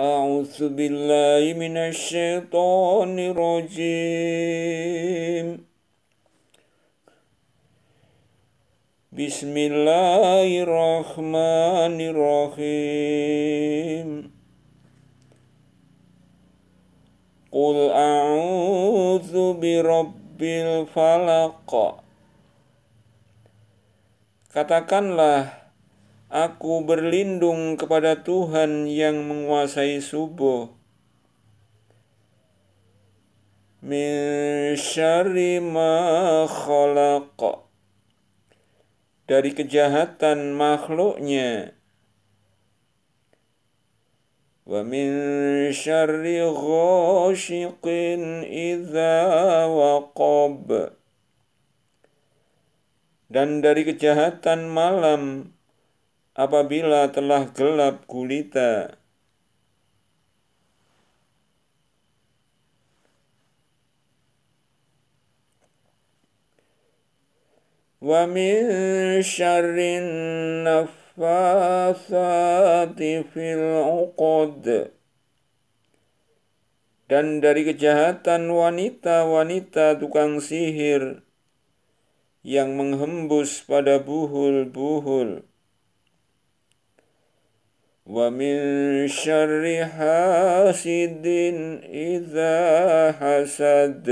A'uzu bila min al-Shaitanirajim. Bismillahi Qul A'uzu bila al-Falqa. Katakanlah Aku berlindung kepada Tuhan yang menguasai subuh. Min Dari kejahatan makhluknya. Wa Dan dari kejahatan malam apabila telah gelap gulita wa min syarrin nafasati fil uqad dan dari kejahatan wanita-wanita tukang sihir yang menghembus pada buhul-buhul. ومن شر حاسد إذا حسد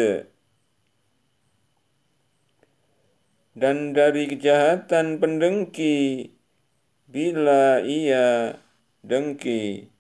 dan dari kejahatan pendengki bila ia dengki